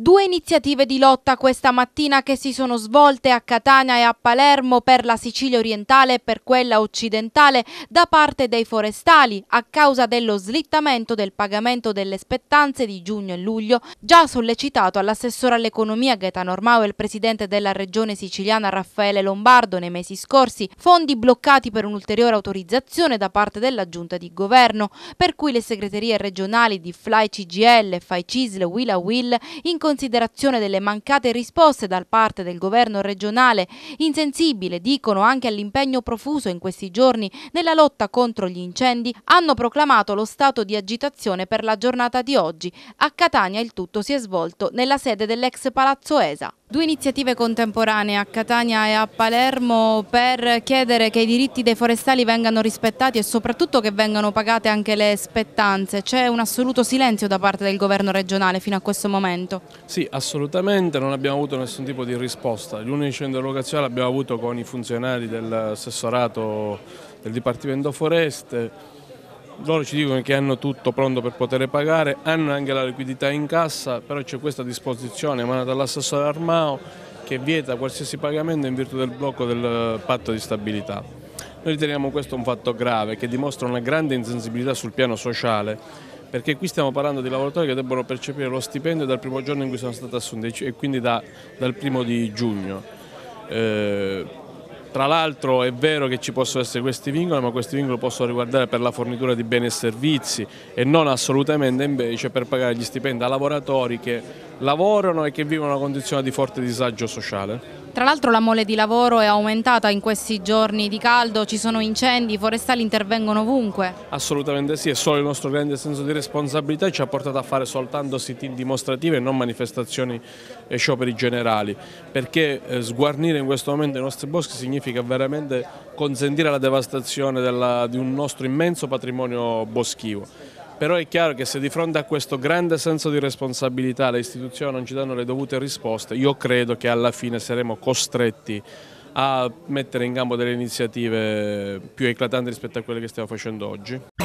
Due iniziative di lotta questa mattina che si sono svolte a Catania e a Palermo per la Sicilia orientale e per quella occidentale da parte dei forestali a causa dello slittamento del pagamento delle spettanze di giugno e luglio, già sollecitato all'assessore all'economia Gaetano Ormao e il presidente della regione siciliana Raffaele Lombardo nei mesi scorsi, fondi bloccati per un'ulteriore autorizzazione da parte della giunta di governo, per cui le segreterie regionali di Flai CGL, Fai Cisle, WILA Will, in considerazione delle mancate risposte dal parte del governo regionale, insensibile, dicono anche all'impegno profuso in questi giorni nella lotta contro gli incendi, hanno proclamato lo stato di agitazione per la giornata di oggi. A Catania il tutto si è svolto nella sede dell'ex Palazzo ESA. Due iniziative contemporanee a Catania e a Palermo per chiedere che i diritti dei forestali vengano rispettati e soprattutto che vengano pagate anche le spettanze. C'è un assoluto silenzio da parte del governo regionale fino a questo momento? Sì, assolutamente, non abbiamo avuto nessun tipo di risposta. L'unica interrogazione l'abbiamo avuto con i funzionari dell'assessorato del Dipartimento Foreste loro ci dicono che hanno tutto pronto per poter pagare, hanno anche la liquidità in cassa, però c'è questa disposizione emanata dall'assessore Armao che vieta qualsiasi pagamento in virtù del blocco del patto di stabilità. Noi riteniamo questo un fatto grave che dimostra una grande insensibilità sul piano sociale perché qui stiamo parlando di lavoratori che debbono percepire lo stipendio dal primo giorno in cui sono stati assunti e quindi da, dal primo di giugno. Eh, tra l'altro è vero che ci possono essere questi vincoli, ma questi vincoli possono riguardare per la fornitura di beni e servizi e non assolutamente invece per pagare gli stipendi a lavoratori che lavorano e che vivono una condizione di forte disagio sociale. Tra l'altro la mole di lavoro è aumentata in questi giorni di caldo, ci sono incendi, i forestali intervengono ovunque. Assolutamente sì, è solo il nostro grande senso di responsabilità ci ha portato a fare soltanto sit-in dimostrative e non manifestazioni e scioperi generali, perché eh, sguarnire in questo momento i nostri boschi significa veramente consentire la devastazione della, di un nostro immenso patrimonio boschivo però è chiaro che se di fronte a questo grande senso di responsabilità le istituzioni non ci danno le dovute risposte, io credo che alla fine saremo costretti a mettere in campo delle iniziative più eclatanti rispetto a quelle che stiamo facendo oggi.